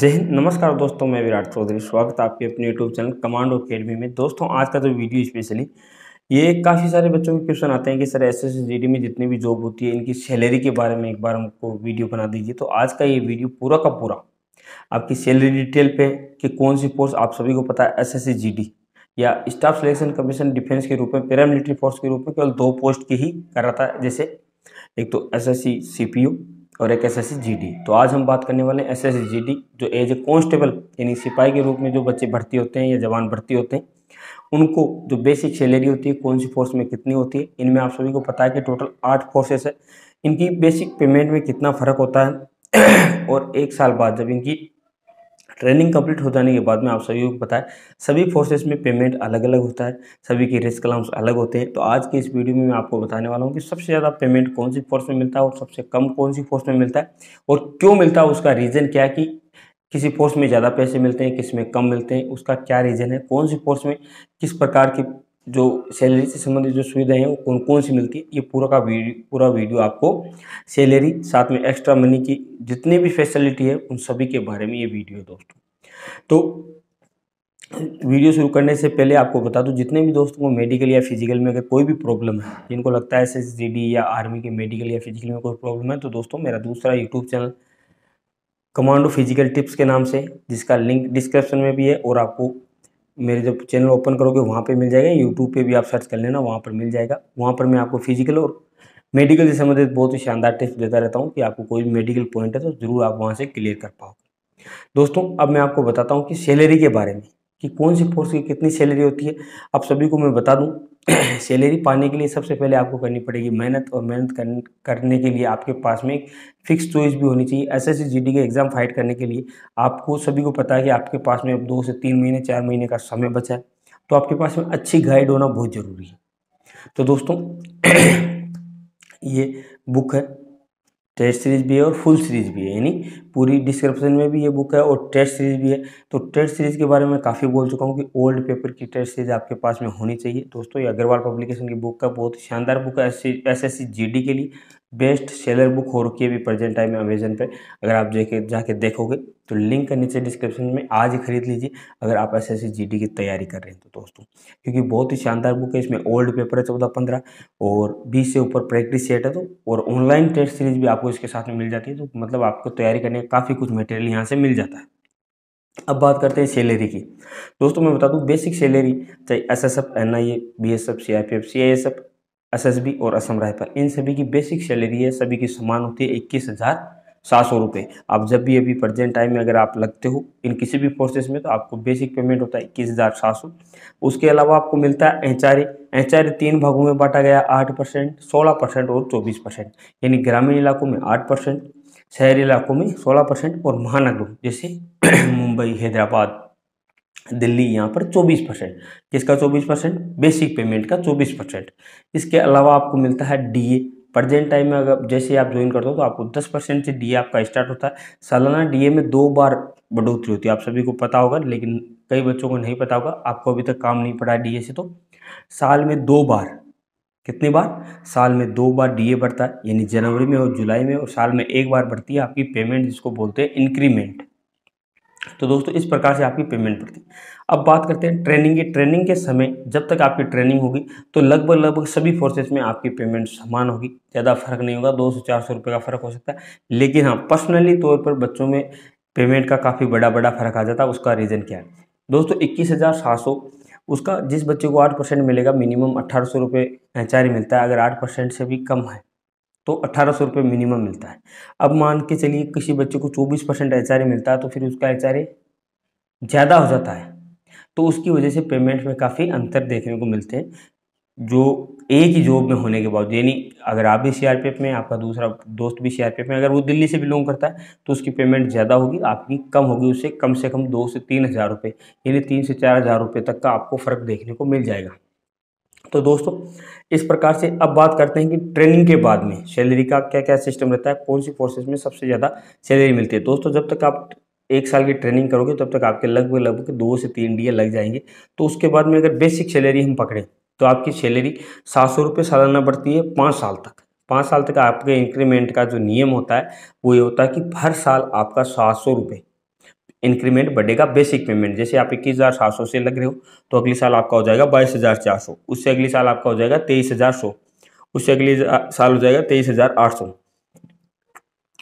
जय हिंद नमस्कार दोस्तों मैं विराट चौधरी स्वागत है आपके अपने यूट्यूब चैनल कमांडो अकेडमी में दोस्तों आज का जो तो वीडियो स्पेशली ये काफ़ी सारे बच्चों के क्वेश्चन आते हैं कि सर एस एस में जितनी भी जॉब होती है इनकी सैलरी के बारे में एक बार हमको वीडियो बना दीजिए तो आज का ये वीडियो पूरा का पूरा आपकी सैलरी डिटेल पर कि कौन सी पोस्ट आप सभी को पता है एस एस या स्टाफ सिलेक्शन कमीशन डिफेंस के रूप में पैरामिलिट्री फोर्स के रूप में केवल दो पोस्ट की ही कर रहा था जैसे एक तो एस एस और एक एस एस तो आज हम बात करने वाले हैं एस एस जो एज ए कॉन्स्टेबल यानी सिपाही के रूप में जो बच्चे भर्ती होते हैं या जवान भर्ती होते हैं उनको जो बेसिक सैलरी होती है कौन सी फोर्स में कितनी होती है इनमें आप सभी को पता है कि टोटल आठ फोर्सेस है इनकी बेसिक पेमेंट में कितना फ़र्क होता है और एक साल बाद जब इनकी ट्रेनिंग कंप्लीट हो जाने के बाद में आप सभी को पता है सभी फोर्सेस में पेमेंट अलग अलग होता है सभी के रिस्क अलाउंस अलग होते हैं तो आज की इस वीडियो में मैं आपको बताने वाला हूँ कि सबसे ज़्यादा पेमेंट कौन सी फोर्स में मिलता है और सबसे कम कौन सी फोर्स में मिलता है और क्यों मिलता है उसका रीज़न क्या है कि किसी फोर्स में ज़्यादा पैसे मिलते हैं किस में कम मिलते हैं उसका क्या रीज़न है कौन सी फोर्स में किस प्रकार की जो सैलरी से संबंधित जो सुविधाएं हैं वो कौन कौन सी मिलती है ये पूरा का वीडियो पूरा वीडियो आपको सैलरी साथ में एक्स्ट्रा मनी की जितनी भी फैसिलिटी है उन सभी के बारे में ये वीडियो है दोस्तों तो वीडियो शुरू करने से पहले आपको बता दूं जितने भी दोस्तों को मेडिकल या फिजिकल में अगर कोई भी प्रॉब्लम है जिनको लगता है एस या आर्मी के मेडिकल या फिजिकल में कोई प्रॉब्लम है तो दोस्तों मेरा दूसरा YouTube channel Commando Physical Tips के नाम से जिसका लिंक डिस्क्रिप्शन में भी है और आपको मेरे जब चैनल ओपन करोगे वहाँ पे मिल जाएगा यूट्यूब पे भी आप सर्च कर लेना वहाँ पर मिल जाएगा वहाँ पर मैं आपको फिजिकल और मेडिकल से संबंधित बहुत ही शानदार टिप्स देता रहता हूँ कि आपको कोई भी मेडिकल पॉइंट है तो ज़रूर आप वहाँ से क्लियर कर पाओगे दोस्तों अब मैं आपको बताता हूँ कि सैलरी के बारे में कि कौन से फोर्स की कितनी सैलरी होती है आप सभी को मैं बता दूँ सैलरी पाने के लिए सबसे पहले आपको करनी पड़ेगी मेहनत और मेहनत करने के लिए आपके पास में एक फिक्स चॉइस भी होनी चाहिए एस एस जीडी के एग्ज़ाम फाइट करने के लिए आपको सभी को पता है कि आपके पास में अब दो से तीन महीने चार महीने का समय बचा है तो आपके पास में अच्छी गाइड होना बहुत ज़रूरी है तो दोस्तों ये बुक है टेस्ट सीरीज भी है और फुल सीरीज भी है यानी पूरी डिस्क्रिप्शन में भी ये बुक है और टेस्ट सीरीज भी है तो टेस्ट सीरीज के बारे में काफ़ी बोल चुका हूँ कि ओल्ड पेपर की टेस्ट सीरीज आपके पास में होनी चाहिए दोस्तों ये अग्रवाल पब्लिकेशन की बुक का बहुत शानदार बुक है एस एस सी के लिए बेस्ट सेलर बुक हो रुकी है अभी प्रेजेंट टाइम में अमेजन पे अगर आप जाके जाके देखोगे तो लिंक का नीचे डिस्क्रिप्शन में आज ही खरीद लीजिए अगर आप एस एस की तैयारी कर रहे हैं तो दोस्तों क्योंकि बहुत ही शानदार बुक है इसमें ओल्ड पेपर है चौदह पंद्रह और बीस से ऊपर प्रैक्टिस सेट है तो और ऑनलाइन टेस्ट सीरीज भी आपको इसके साथ में मिल जाती है तो मतलब आपको तैयारी करने का काफ़ी कुछ मटेरियल यहाँ से मिल जाता है अब बात करते हैं सैलरी की दोस्तों मैं बता दूँ बेसिक सैलरी चाहे S S F N I A B S F C I P F C I S F SSB और असम राइफल इन सभी की बेसिक सैलरी है सभी की समान होती है इक्कीस हज़ार सात सौ रुपये आप जब भी अभी प्रजेंट टाइम में अगर आप लगते हो इन किसी भी फोर्सेस में तो आपको बेसिक पेमेंट होता है इक्कीस हज़ार सात सौ उसके अलावा आपको मिलता है एच आर एच आर तीन भागों में बांटा गया आठ परसेंट सोलह परसेंट और चौबीस परसेंट यानी ग्रामीण इलाकों में आठ परसेंट शहरी इलाकों में सोलह परसेंट और महानगरों जैसे मुंबई हैदराबाद दिल्ली यहाँ पर 24 परसेंट किसका 24 परसेंट बेसिक पेमेंट का 24 परसेंट इसके अलावा आपको मिलता है डीए प्रजेंट टाइम में अगर जैसे आप ज्वाइन करते हो तो आपको 10 परसेंट से डीए आपका स्टार्ट होता है सालाना डीए में दो बार बढ़ोतरी होती है आप सभी को पता होगा लेकिन कई बच्चों को नहीं पता होगा आपको अभी तक काम नहीं पड़ा डीए से तो साल में दो बार कितनी बार साल में दो बार डीए बढ़ता है यानी जनवरी में और जुलाई में और साल में एक बार बढ़ती है आपकी पेमेंट जिसको बोलते हैं इंक्रीमेंट तो दोस्तों इस प्रकार से आपकी पेमेंट पड़ती अब बात करते हैं ट्रेनिंग की ट्रेनिंग के समय जब तक आपकी ट्रेनिंग होगी तो लगभग लगभग सभी फोर्सेस में आपकी पेमेंट समान होगी ज़्यादा फर्क नहीं होगा दो सौ चार सौ रुपये का फ़र्क हो सकता है लेकिन हाँ पर्सनली तौर पर बच्चों में पेमेंट का काफ़ी बड़ा बड़ा फ़र्क आ जाता है उसका रीज़न क्या है दोस्तों इक्कीस हज़ार सात सौ उसका जिस बच्चे को आठ परसेंट मिलेगा मिनिमम अट्ठारह सौ रुपये एच मिलता है अगर आठ परसेंट से भी कम है तो अट्ठारह सौ रुपये मिनिमम मिलता है अब मान के चलिए किसी बच्चे को चौबीस परसेंट एच मिलता है तो फिर उसका एच ज़्यादा हो जाता है तो उसकी वजह से पेमेंट में काफ़ी अंतर देखने को मिलते हैं जो एक ही जॉब में होने के बावजूद यानी अगर आप भी सीआरपीएफ में आपका दूसरा दोस्त भी सीआरपीएफ में अगर वो दिल्ली से बिलोंग करता है तो उसकी पेमेंट ज़्यादा होगी आपकी कम होगी उससे कम से कम दो से तीन हज़ार रुपये यानी तीन से चार हज़ार रुपये तक का आपको फ़र्क देखने को मिल जाएगा तो दोस्तों इस प्रकार से अब बात करते हैं कि ट्रेनिंग के बाद में सैलरी का क्या क्या सिस्टम रहता है कौन सी फोर्सेज में सबसे ज़्यादा सैलरी मिलती है दोस्तों जब तक आप एक साल की ट्रेनिंग करोगे तब तक आपके लगभग लगभग दो से तीन डी लग जाएंगे तो उसके बाद में अगर बेसिक सैलरी हम पकड़ें तो आपकी सैलरी सात सौ रुपये सालाना बढ़ती है पाँच साल तक पाँच साल तक आपके इंक्रीमेंट का जो नियम होता है वो ये होता है कि हर साल आपका सात सौ रुपये इंक्रीमेंट बढ़ेगा बेसिक पेमेंट जैसे आप इक्कीस हज़ार सात सौ से लग रहे हो तो अगले साल आपका हो जाएगा बाईस हज़ार चार सौ उससे अगले साल आपका हो जाएगा तेईस हज़ार सौ उससे अगले साल हो जाएगा तेईस हज़ार आठ सौ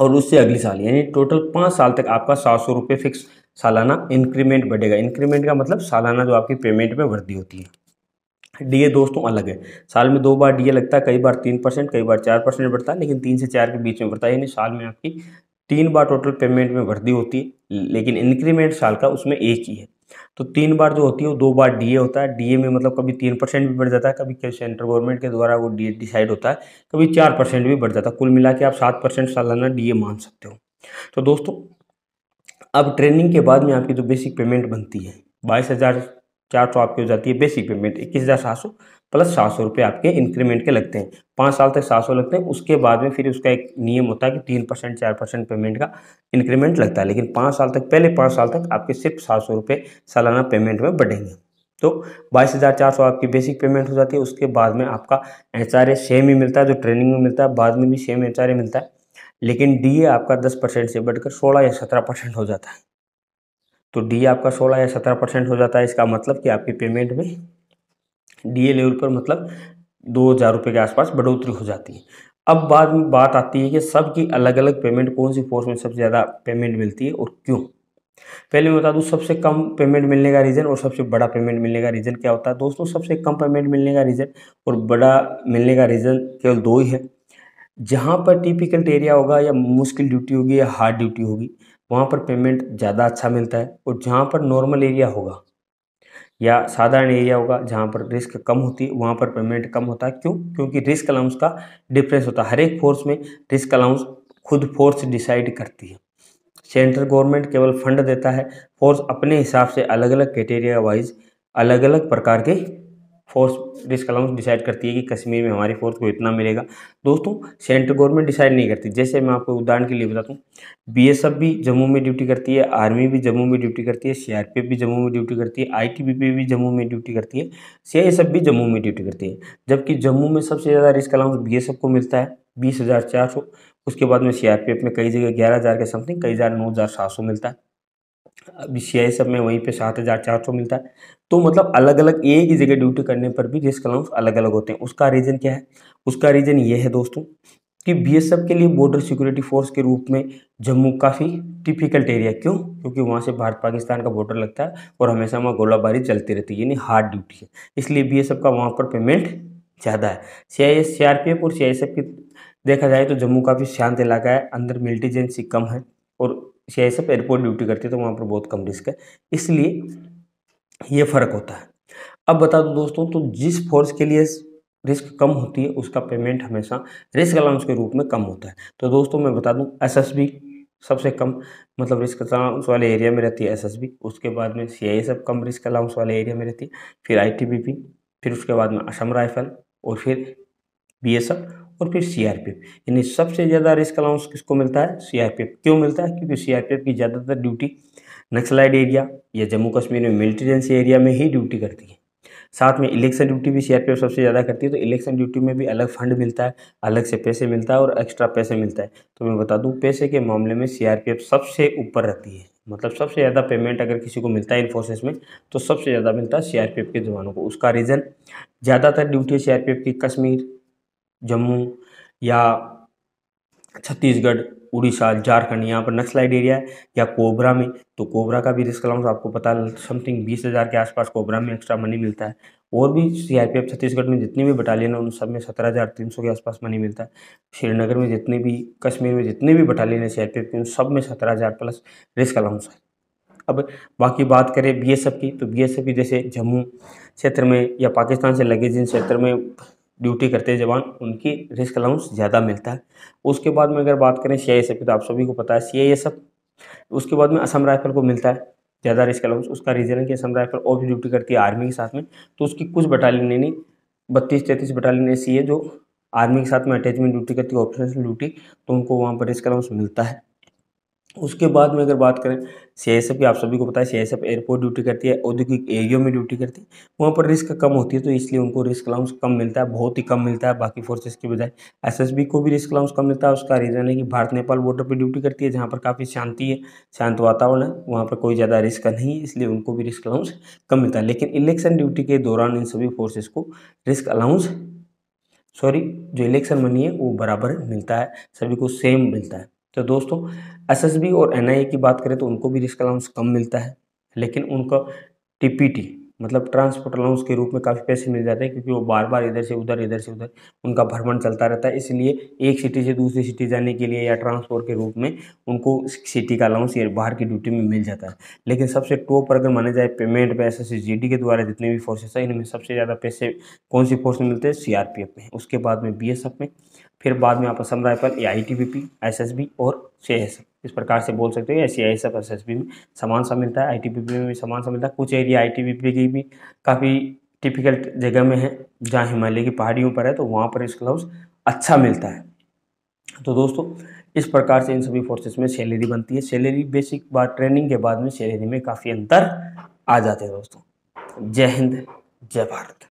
और उससे अगले साल यानी टोटल पाँच साल तक आपका सात सौ रुपये फिक्स सालाना इंक्रीमेंट बढ़ेगा इंक्रीमेंट का मतलब सालाना जो आपकी पेमेंट में वृद्धि होती है डीए दोस्तों अलग है साल में दो बार डीए लगता है कई बार तीन परसेंट कई बार चार परसेंट बढ़ता है लेकिन तीन से चार के बीच में बढ़ता है यानी साल में आपकी तीन बार टोटल पेमेंट में वृद्धि होती है लेकिन इंक्रीमेंट साल का उसमें एक ही है तो तीन बार जो होती है वो दो बार डीए होता है डीए में मतलब कभी तीन परसेंट भी बढ़ जाता है कभी सेंट्रल गवर्नमेंट के द्वारा वो डीए डिसाइड होता है कभी चार परसेंट भी बढ़ जाता है कुल मिला के आप सात परसेंट सालाना डीए मान सकते हो तो दोस्तों अब ट्रेनिंग के बाद में आपकी जो बेसिक पेमेंट बनती है बाईस हज़ार चार सौ आपकी हो जाती है बेसिक पेमेंट इक्कीस हज़ार सात सौ प्लस सात सौ रुपये आपके इंक्रीमेंट के लगते हैं पाँच साल तक सात सौ लगते हैं उसके बाद में फिर उसका एक नियम होता है कि तीन परसेंट चार परसेंट पेमेंट का इंक्रीमेंट लगता है लेकिन पाँच साल तक पहले पाँच साल तक आपके सिर्फ सात सौ रुपये सालाना पेमेंट में बढ़ेंगे तो बाईस हज़ार चार सौ आपकी बेसिक पेमेंट हो जाती है उसके बाद में आपका एच आर ए सेम ही मिलता है जो ट्रेनिंग में मिलता है बाद में भी सेम एच आर ए मिलता है लेकिन डी ए आपका दस परसेंट से बढ़कर सोलह या सत्रह परसेंट हो जाता है तो डी आपका सोलह या सत्रह परसेंट हो जाता है इसका मतलब कि आपकी पेमेंट में डी लेवल पर मतलब दो हज़ार रुपये के आसपास बढ़ोतरी हो जाती है अब बाद में बात आती है कि सबकी अलग अलग पेमेंट कौन सी फोर्स में सबसे ज़्यादा पेमेंट मिलती है और क्यों पहले मैं बता दूँ सबसे कम पेमेंट मिलने का रीज़न और सबसे बड़ा पेमेंट मिलने का रीज़न क्या होता है दोस्तों सबसे कम पेमेंट मिलने का रीज़न और बड़ा मिलने का रीज़न केवल दो ही है जहाँ पर टिपिकल एरिया होगा या मुश्किल ड्यूटी होगी या हार्ड ड्यूटी होगी वहाँ पर पेमेंट ज़्यादा अच्छा मिलता है और जहाँ पर नॉर्मल एरिया होगा या साधारण एरिया होगा जहाँ पर रिस्क कम होती है वहाँ पर पेमेंट कम होता है क्यों क्योंकि रिस्क अलाउंस का डिफरेंस होता है हर एक फोर्स में रिस्क अलाउंस खुद फोर्स डिसाइड करती है सेंट्रल गवर्नमेंट केवल फंड देता है फोर्स अपने हिसाब से अलग अलग क्राइटेरिया वाइज अलग अलग प्रकार के फोर्स रिस्क अलाउंस डिसाइड करती है कि कश्मीर में हमारी फोर्स को इतना मिलेगा दोस्तों सेंट्रल गवर्नमेंट डिसाइड नहीं करती जैसे मैं आपको उदाहरण के लिए बताता हूँ बी भी जम्मू में ड्यूटी करती है आर्मी भी जम्मू में ड्यूटी करती है सी भी जम्मू में ड्यूटी करती है आई भी जम्मू में ड्यूटी करती है सी भी जम्मू में ड्यूटी करती है जबकि जम्मू में सबसे ज़्यादा रिस्क अलाउंस बी को मिलता है बीस हज़ार चार सौ उसके बाद में सी में कई जगह ग्यारह हज़ार के समथिंग कई हज़ार नौ हज़ार सात सौ मिलता है बी सी सब में वहीं पे सात हज़ार चार सौ मिलता है तो मतलब अलग अलग एक ही जगह ड्यूटी करने पर भी रिस्क अलाउंस अलग अलग होते हैं उसका रीज़न क्या है उसका रीज़न ये है दोस्तों कि एफ के लिए बॉर्डर सिक्योरिटी फोर्स के रूप में जम्मू काफ़ी टिपिकल्ट एरिया क्यों क्योंकि वहाँ से भारत पाकिस्तान का बॉर्डर लगता है और हमेशा वहाँ गोलाबारी चलती रहती है यानी हार्ड ड्यूटी है इसलिए एफ का वहाँ पर पेमेंट ज़्यादा है C I S C R P F और सी आई एस एफ की देखा जाए तो जम्मू काफ़ी शांत इलाका है अंदर मिलिटेंसी कम है सीआईएसएफ एयरपोर्ट ड्यूटी करती है तो वहाँ पर बहुत कम रिस्क है इसलिए ये फ़र्क होता है अब बता दो दोस्तों तो जिस फोर्स के लिए रिस्क कम होती है उसका पेमेंट हमेशा रिस्क अलाउंस के रूप में कम होता है तो दोस्तों मैं बता दूँ एस सबसे कम मतलब रिस्क अलाउंस वाले एरिया में रहती है एस उसके बाद में सीआईएसएफ कम रिस्क अलाउंस वाले एरिया में रहती है फिर आई फिर उसके बाद में असम राइफल और फिर बी और फिर सीआरपीएफ यानी सबसे ज़्यादा रिस्क अलाउंस किसको मिलता है सीआरपीएफ क्यों मिलता है क्योंकि सीआरपीएफ की ज़्यादातर ड्यूटी नक्सलाइड एरिया या जम्मू कश्मीर में मिलिटेंसी एरिया में ही ड्यूटी करती है साथ में इलेक्शन ड्यूटी भी सीआरपीएफ सबसे ज़्यादा करती है तो इलेक्शन ड्यूटी में भी अलग फंड मिलता है अलग से पैसे मिलता है और एक्स्ट्रा पैसे मिलता है तो मैं बता दूँ पैसे के मामले में सी सबसे ऊपर रहती है मतलब सबसे ज़्यादा पेमेंट अगर किसी को मिलता है इन्फोसिस में तो सबसे ज़्यादा मिलता है सीआरपीएफ के जवानों को उसका रीज़न ज़्यादातर ड्यूटी सीआरपीएफ की कश्मीर जम्मू या छत्तीसगढ़ उड़ीसा झारखंड यहाँ पर नक्सलाइड एरिया है या कोबरा में तो कोबरा का भी रिस्क अलाउंस तो आपको पता समथिंग बीस हज़ार के आसपास कोबरा में एक्स्ट्रा मनी मिलता है और भी सी पी एफ छत्तीसगढ़ में जितनी भी बटालियन है उन सब में सत्रह हज़ार तीन सौ के आसपास मनी मिलता है श्रीनगर में जितने भी कश्मीर में जितने भी बटालियन है सी आई पी एफ उन सब में सत्रह हज़ार प्लस रिस्क अलाउंस है अब बाकी बात करें बी एस एफ की तो बी एस एफ की जैसे जम्मू क्षेत्र में या पाकिस्तान से लगे जिन क्षेत्र में ड्यूटी करते हैं जवान उनकी रिस्क अलाउंस ज़्यादा मिलता है उसके बाद में अगर बात करें सी की तो आप सभी को पता है सी उसके बाद में असम राइफल को मिलता है ज़्यादा रिस्क अलाउंस उसका रीज़न है कि असम राइफल ऑफ ड्यूटी करती है आर्मी के साथ में तो उसकी कुछ बटालियन नहीं बत्तीस तैंतीस बटालियन ऐसी है जो आर्मी के साथ में अटैचमेंट ड्यूटी करती है ऑपरेशनल ड्यूटी तो उनको वहाँ पर रिस्क अलाउंस मिलता है उसके बाद में अगर बात करें एफ की आप सभी को पता है एफ एयरपोर्ट ड्यूटी करती है औद्योगिक एरियो में ड्यूटी करती है वहाँ पर रिस्क कम होती है तो इसलिए उनको रिस्क अलाउंस कम मिलता है बहुत ही कम मिलता है बाकी फोर्सेस की बजाय एसएसबी को भी रिस्क अलाउंस कम मिलता है उसका रीज़न है कि भारत नेपाल बॉर्डर पर ड्यूटी करती है जहाँ पर काफ़ी शांति है शांत वातावरण है वहाँ पर कोई ज़्यादा रिस्क नहीं है इसलिए उनको भी रिस्क अलाउंस कम मिलता है लेकिन इलेक्शन ड्यूटी के दौरान इन सभी फोर्सेज को रिस्क अलाउंस सॉरी जो इलेक्शन मनी है वो बराबर मिलता है सभी को सेम मिलता है तो दोस्तों एसएसबी और एनआईए की बात करें तो उनको भी रिस्क अलाउंस कम मिलता है लेकिन उनका टीपीटी मतलब ट्रांसपोर्ट अलाउंस के रूप में काफ़ी पैसे मिल जाते हैं क्योंकि वो बार बार इधर से उधर इधर से उधर उनका भ्रमण चलता रहता है इसलिए एक सिटी से दूसरी सिटी जाने के लिए या ट्रांसपोर्ट के रूप में उनको सिटी का अलाउंस या बाहर की ड्यूटी में मिल जाता है लेकिन सबसे टॉप पर अगर माना जाए पेमेंट पे एस एस के द्वारा जितने भी फोर्सेस हैं इनमें सबसे ज़्यादा पैसे कौन सी फोर्स में मिलते हैं सी में उसके बाद में बी में फिर बाद में आप असम राइफल या I T B P S S B और सी एस एफ इस प्रकार से बोल सकते हो या C I S F S S B में समान सा मिलता है आई टी बी पी में भी समान सा मिलता है कुछ area I T B P की भी काफ़ी टिपिकल जगह में है जहाँ हिमालय की पहाड़ियों पर है तो वहाँ पर इस क्लब्स अच्छा मिलता है तो दोस्तों इस प्रकार से इन सभी फोर्सेस में सैलरी बनती है सैलरी बेसिक बात ट्रेनिंग के बाद में सैलरी में काफ़ी अंतर आ जाते हैं दोस्तों जय हिंद जय भारत